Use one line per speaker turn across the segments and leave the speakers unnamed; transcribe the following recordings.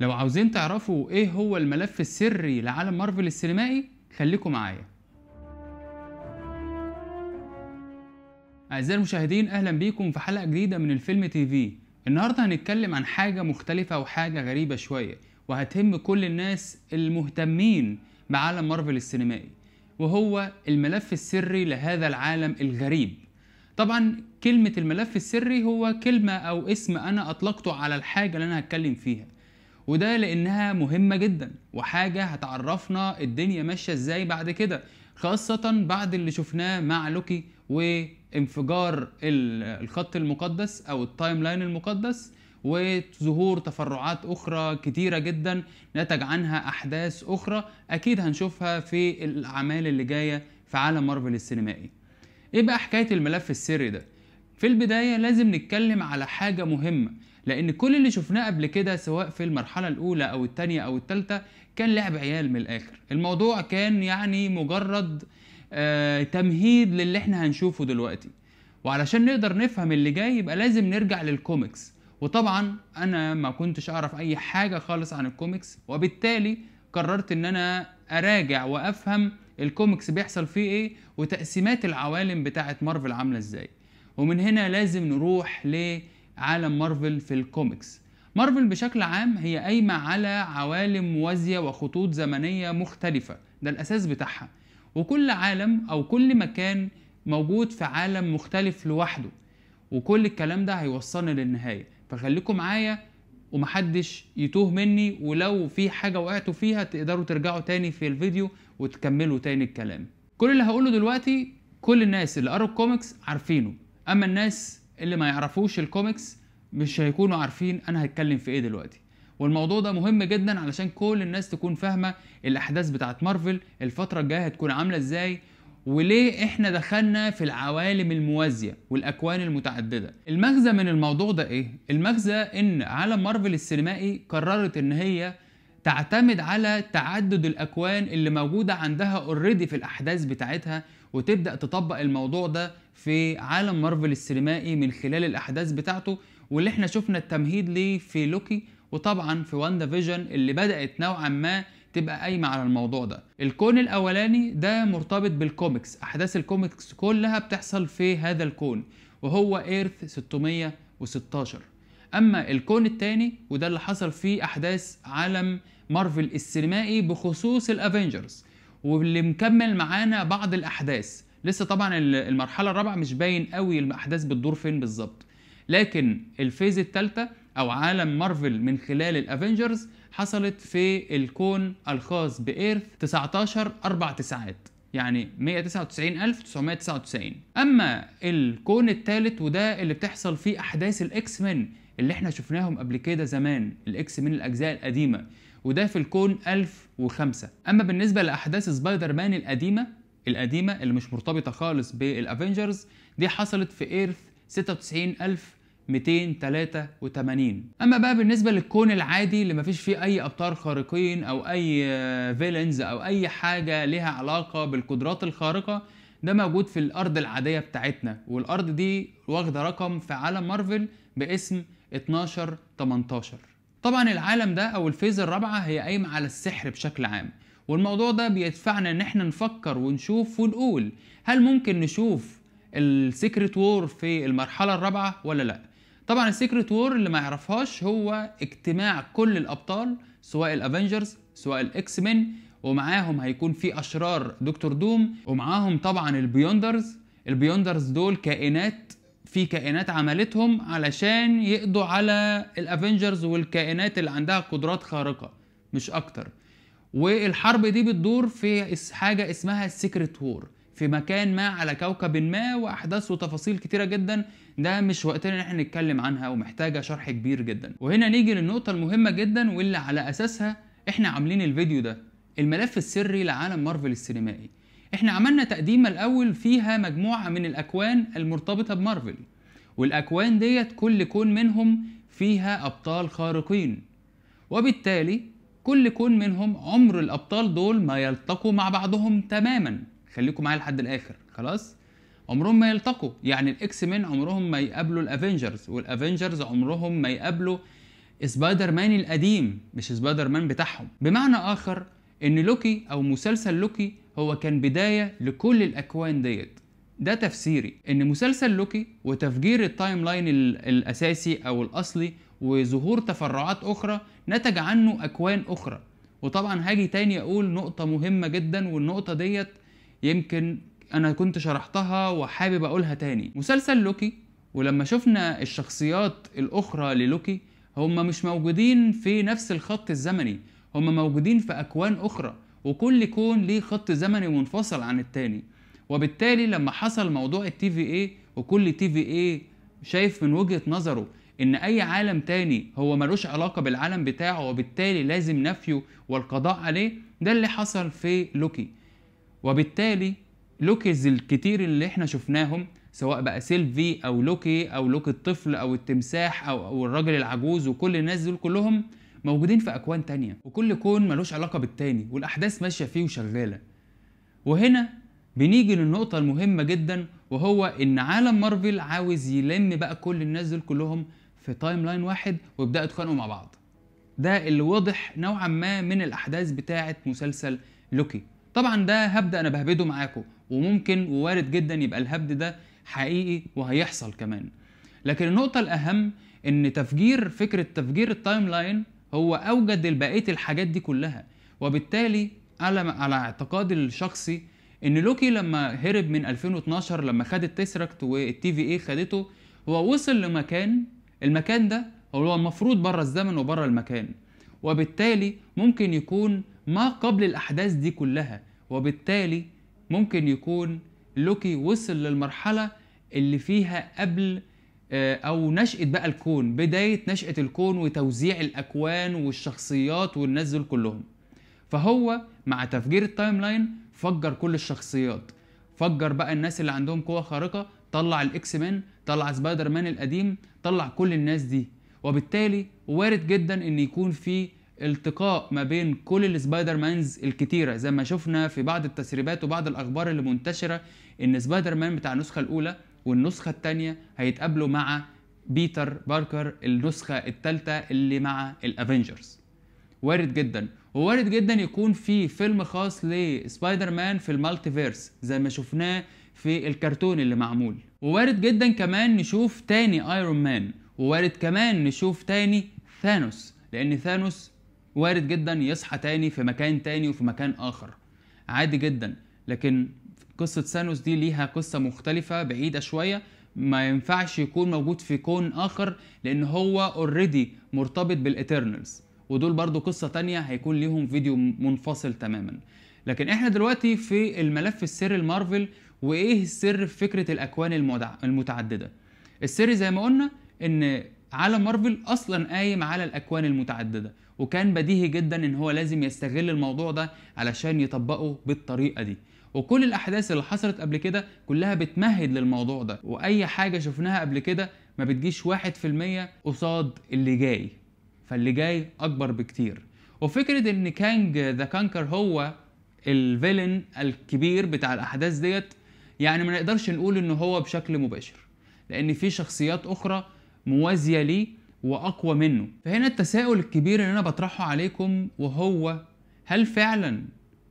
لو عاوزين تعرفوا ايه هو الملف السري لعالم مارفل السينمائي خليكم معايا أعزائي المشاهدين أهلا بيكم في حلقة جديدة من الفيلم تي في النهاردة هنتكلم عن حاجة مختلفة وحاجة غريبة شوية وهتهم كل الناس المهتمين بعالم مارفل السينمائي وهو الملف السري لهذا العالم الغريب طبعا كلمة الملف السري هو كلمة أو اسم أنا أطلقته على الحاجة اللي أنا هتكلم فيها وده لانها مهمه جدا وحاجه هتعرفنا الدنيا ماشيه ازاي بعد كده خاصه بعد اللي شفناه مع لوكي وانفجار الخط المقدس او التايم لاين المقدس وظهور تفرعات اخرى كتيره جدا نتج عنها احداث اخرى اكيد هنشوفها في الاعمال اللي جايه في عالم مارفل السينمائي ايه بقى حكايه الملف السري ده في البدايه لازم نتكلم على حاجه مهمه لان كل اللي شفناه قبل كده سواء في المرحله الاولى او الثانيه او الثالثه كان لعب عيال من الاخر الموضوع كان يعني مجرد آه تمهيد للي احنا هنشوفه دلوقتي وعلشان نقدر نفهم اللي جاي يبقى لازم نرجع للكوميكس وطبعا انا ما كنتش اعرف اي حاجه خالص عن الكوميكس وبالتالي قررت ان انا اراجع وافهم الكوميكس بيحصل فيه ايه وتقسيمات العوالم بتاعه مارفل عامله ازاي ومن هنا لازم نروح ل عالم مارفل في الكوميكس مارفل بشكل عام هي قايمة على عوالم موازية وخطوط زمنية مختلفة ده الأساس بتاعها وكل عالم أو كل مكان موجود في عالم مختلف لوحده وكل الكلام ده هيوصلنا للنهاية فخليكم معايا ومحدش يتوه مني ولو في حاجة وقعتوا فيها تقدروا ترجعوا تاني في الفيديو وتكملوا تاني الكلام كل اللي هقوله دلوقتي كل الناس اللي قروا الكوميكس عارفينه اما الناس اللي ما يعرفوش الكوميكس مش هيكونوا عارفين انا هتكلم في ايه دلوقتي والموضوع ده مهم جدا علشان كل الناس تكون فاهمه الاحداث بتاعت مارفل الفتره الجايه هتكون عامله ازاي وليه احنا دخلنا في العوالم الموازيه والاكوان المتعدده المغزى من الموضوع ده ايه المغزى ان عالم مارفل السينمائي قررت ان هي تعتمد على تعدد الأكوان اللي موجودة عندها اوريدي في الأحداث بتاعتها وتبدأ تطبق الموضوع ده في عالم مارفل السينمائي من خلال الأحداث بتاعته واللي احنا شفنا التمهيد ليه في لوكي وطبعا في واندا فيجن اللي بدأت نوعا ما تبقى قايمة على الموضوع ده الكون الأولاني ده مرتبط بالكوميكس أحداث الكوميكس كلها بتحصل في هذا الكون وهو إيرث 616 اما الكون الثاني وده اللي حصل فيه احداث عالم مارفل السينمائي بخصوص الافينجرز واللي مكمل معانا بعض الاحداث لسه طبعا المرحله الرابعه مش باين قوي الاحداث بتدور فين بالظبط لكن الفيز الثالثه او عالم مارفل من خلال الافينجرز حصلت في الكون الخاص بايرث 19 4 تسعات يعني 199999 اما الكون الثالث وده اللي بتحصل فيه احداث الاكس من اللي احنا شفناهم قبل كده زمان الاكس من الاجزاء القديمه وده في الكون 1005 اما بالنسبه لاحداث سبايدر مان القديمه القديمه اللي مش مرتبطه خالص بالافنجرز دي حصلت في ايرث 96000 283 اما بقى بالنسبه للكون العادي اللي مفيش فيه اي ابطال خارقين او اي فيلنز آه، او اي حاجه لها علاقه بالقدرات الخارقه ده موجود في الارض العاديه بتاعتنا والارض دي واخده رقم في عالم مارفل باسم 12 18 طبعا العالم ده او الفيز الرابعه هي قايمه على السحر بشكل عام والموضوع ده بيدفعنا ان احنا نفكر ونشوف ونقول هل ممكن نشوف السيكريت وور في المرحله الرابعه ولا لا طبعا السيكريت وور اللي ما يعرفهاش هو اجتماع كل الابطال سواء الافنجرز سواء الاكس مين ومعاهم هيكون في اشرار دكتور دوم ومعاهم طبعا البيوندرز البيوندرز دول كائنات في كائنات عملتهم علشان يقضوا على الافنجرز والكائنات اللي عندها قدرات خارقه مش اكتر والحرب دي بتدور في حاجه اسمها السيكريت وور في مكان ما على كوكب ما واحداث وتفاصيل كتيره جدا ده مش وقتنا ان احنا نتكلم عنها ومحتاجه شرح كبير جدا وهنا نيجي للنقطه المهمه جدا واللي على اساسها احنا عاملين الفيديو ده الملف السري لعالم مارفل السينمائي احنا عملنا تقديمه الاول فيها مجموعه من الاكوان المرتبطه بمارفل والاكوان ديت كل كون منهم فيها ابطال خارقين وبالتالي كل كون منهم عمر الابطال دول ما يلتقوا مع بعضهم تماما خليكم معايا لحد الاخر خلاص عمرهم ما يلتقوا يعني الاكس مان عمرهم ما يقابلوا الافنجرز والافنجرز عمرهم ما يقابلوا سبايدر مان القديم مش سبايدر مان بتاعهم بمعنى اخر ان لوكي او مسلسل لوكي هو كان بدايه لكل الاكوان ديت ده تفسيري ان مسلسل لوكي وتفجير التايم لاين الاساسي او الاصلي وظهور تفرعات اخرى نتج عنه اكوان اخرى وطبعا هاجي تاني اقول نقطه مهمه جدا والنقطه ديت يمكن انا كنت شرحتها وحابب اقولها تاني مسلسل لوكي ولما شفنا الشخصيات الاخرى للوكي هم مش موجودين في نفس الخط الزمني هم موجودين في اكوان اخرى وكل كون ليه خط زمني منفصل عن التاني وبالتالي لما حصل موضوع التي في اي وكل تي في اي شايف من وجهه نظره ان اي عالم تاني هو ملوش علاقه بالعالم بتاعه وبالتالي لازم نفيه والقضاء عليه ده اللي حصل في لوكي وبالتالي لوكيز الكتير اللي احنا شفناهم سواء بقى سيلفي او لوكي او لوكي الطفل او التمساح او, أو الراجل العجوز وكل الناس دول كلهم موجودين في اكوان تانية وكل كون ملوش علاقة بالتاني والاحداث ماشية فيه وشغالة وهنا بنيجي للنقطة المهمة جدا وهو ان عالم مارفل عاوز يلم بقى كل الناس دول كلهم في تايم لاين واحد ويبداوا يتخانقوا مع بعض ده اللي واضح نوعا ما من الاحداث بتاعه مسلسل لوكي طبعا ده هبد انا بهبده معاكم وممكن ووارد جدا يبقى الهبد ده حقيقي وهيحصل كمان لكن النقطة الأهم إن تفجير فكرة تفجير التايم لاين هو أوجد بقية الحاجات دي كلها وبالتالي على على اعتقادي الشخصي إن لوكي لما هرب من 2012 لما خد التسركت والتي في اي خدته هو وصل لمكان المكان ده هو المفروض بره الزمن وبره المكان وبالتالي ممكن يكون ما قبل الأحداث دي كلها وبالتالي ممكن يكون لوكي وصل للمرحلة اللي فيها قبل آه، او نشأة بقى الكون بداية نشأة الكون وتوزيع الاكوان والشخصيات والناس دول كلهم فهو مع تفجير التايم لاين فجر كل الشخصيات فجر بقى الناس اللي عندهم قوة خارقة طلع الاكس مان طلع سبايدر مان القديم طلع كل الناس دي وبالتالي وارد جدا ان يكون في التقاء ما بين كل السبايدر مانز الكتيره زي ما شفنا في بعض التسريبات وبعض الاخبار اللي منتشره ان سبايدر مان بتاع النسخه الاولى والنسخه الثانيه هيتقابلوا مع بيتر باركر النسخه الثالثه اللي مع الافنجرز وارد جدا ووارد جدا يكون في فيلم خاص لسبايدر مان في المالتيفيرس زي ما شفناه في الكرتون اللي معمول ووارد جدا كمان نشوف تاني ايرون مان ووارد كمان نشوف تاني ثانوس لان ثانوس وارد جدا يصحى تاني في مكان تاني وفي مكان اخر عادي جدا لكن قصة سانوس دي ليها قصة مختلفة بعيدة شوية ما ينفعش يكون موجود في كون اخر لان هو اوريدي مرتبط بالاترنالز ودول برضو قصة تانية هيكون ليهم فيديو منفصل تماما لكن احنا دلوقتي في الملف السري المارفل وايه السر في فكرة الاكوان المتعددة السر زي ما قلنا ان عالم مارفل اصلا قايم على الاكوان المتعددة وكان بديهي جدا ان هو لازم يستغل الموضوع ده علشان يطبقه بالطريقه دي وكل الاحداث اللي حصلت قبل كده كلها بتمهد للموضوع ده واي حاجه شفناها قبل كده ما بتجيش واحد في المية قصاد اللي جاي فاللي جاي اكبر بكتير وفكره ان كانج ذا كانكر هو الفيلن الكبير بتاع الاحداث ديت يعني ما نقدرش نقول ان هو بشكل مباشر لان في شخصيات اخرى موازيه ليه واقوى منه فهنا التساؤل الكبير اللي انا بطرحه عليكم وهو هل فعلا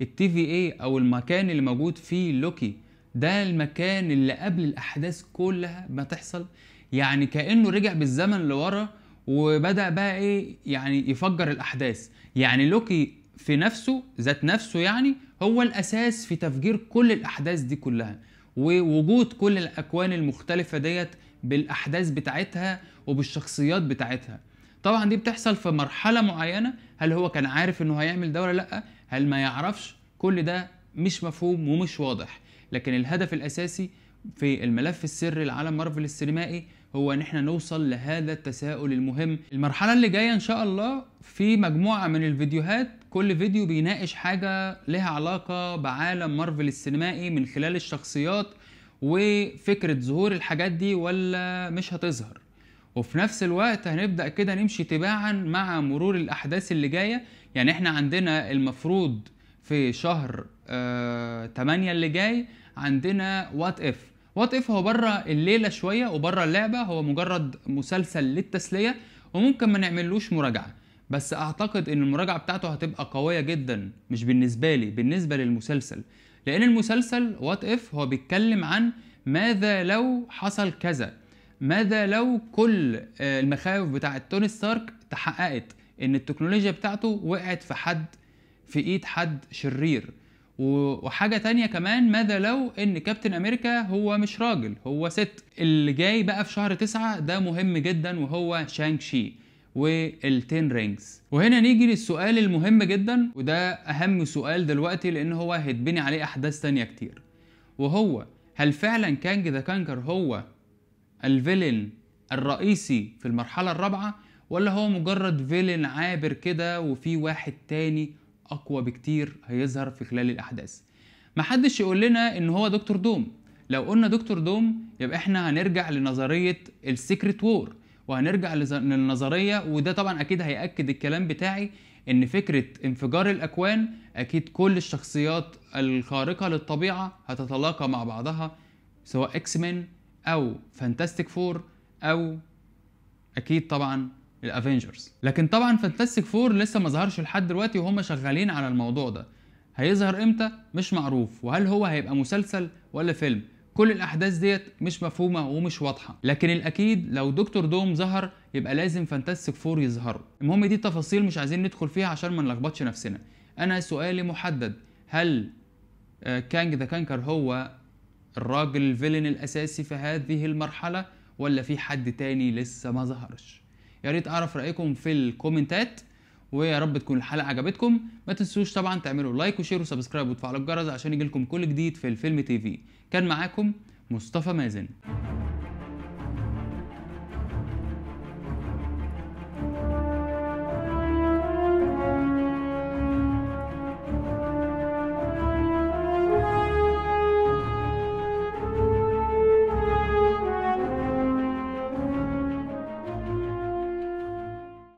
التي في اي او المكان اللي موجود فيه لوكي ده المكان اللي قبل الاحداث كلها ما تحصل يعني كانه رجع بالزمن لورا وبدا بقى ايه يعني يفجر الاحداث يعني لوكي في نفسه ذات نفسه يعني هو الاساس في تفجير كل الاحداث دي كلها ووجود كل الاكوان المختلفه ديت بالاحداث بتاعتها وبالشخصيات بتاعتها طبعا دي بتحصل في مرحله معينه هل هو كان عارف انه هيعمل ده ولا لا هل ما يعرفش كل ده مش مفهوم ومش واضح لكن الهدف الاساسي في الملف السري لعالم مارفل السينمائي هو ان احنا نوصل لهذا التساؤل المهم المرحله اللي جايه ان شاء الله في مجموعه من الفيديوهات كل فيديو بيناقش حاجه لها علاقه بعالم مارفل السينمائي من خلال الشخصيات وفكره ظهور الحاجات دي ولا مش هتظهر وفي نفس الوقت هنبدا كده نمشي تباعا مع مرور الاحداث اللي جايه يعني احنا عندنا المفروض في شهر آه 8 اللي جاي عندنا وات اف وات اف هو بره الليله شويه وبره اللعبه هو مجرد مسلسل للتسليه وممكن ما نعملوش مراجعه بس اعتقد ان المراجعه بتاعته هتبقى قويه جدا مش بالنسبه لي بالنسبه للمسلسل لان المسلسل وات اف هو بيتكلم عن ماذا لو حصل كذا ماذا لو كل آه، المخاوف بتاعه توني ستارك تحققت ان التكنولوجيا بتاعته وقعت في حد في ايد حد شرير وحاجة تانية كمان ماذا لو ان كابتن امريكا هو مش راجل هو ست اللي جاي بقى في شهر تسعة ده مهم جدا وهو شانك شي والتين رينجز وهنا نيجي للسؤال المهم جدا وده اهم سؤال دلوقتي لان هو هيتبني عليه احداث تانية كتير وهو هل فعلا كانج ذا كانكر هو الفيلن الرئيسي في المرحلة الرابعة ولا هو مجرد فيلن عابر كده وفي واحد تاني اقوى بكتير هيظهر في خلال الاحداث محدش يقول لنا ان هو دكتور دوم لو قلنا دكتور دوم يبقى احنا هنرجع لنظرية السيكريت وور وهنرجع للنظريه وده طبعا اكيد هياكد الكلام بتاعي ان فكره انفجار الاكوان اكيد كل الشخصيات الخارقه للطبيعه هتتلاقى مع بعضها سواء اكس مان او فانتاستيك فور او اكيد طبعا الافينجرز لكن طبعا فانتاستيك فور لسه ما ظهرش لحد دلوقتي وهم شغالين على الموضوع ده هيظهر امتى مش معروف وهل هو هيبقى مسلسل ولا فيلم كل الاحداث ديت مش مفهومه ومش واضحه لكن الاكيد لو دكتور دوم ظهر يبقى لازم فانتاستيك فور يظهروا المهم دي تفاصيل مش عايزين ندخل فيها عشان ما نلخبطش نفسنا انا سؤالي محدد هل كانج ذا كانكر هو الراجل الفيلن الاساسي في هذه المرحله ولا في حد تاني لسه ما ظهرش يا ريت اعرف رايكم في الكومنتات ويا رب تكون الحلقه عجبتكم ما تنسوش طبعا تعملوا لايك وشير وسبسكرايب وتفعلوا الجرس عشان يجيلكم كل جديد في الفيلم تي في كان معاكم مصطفى مازن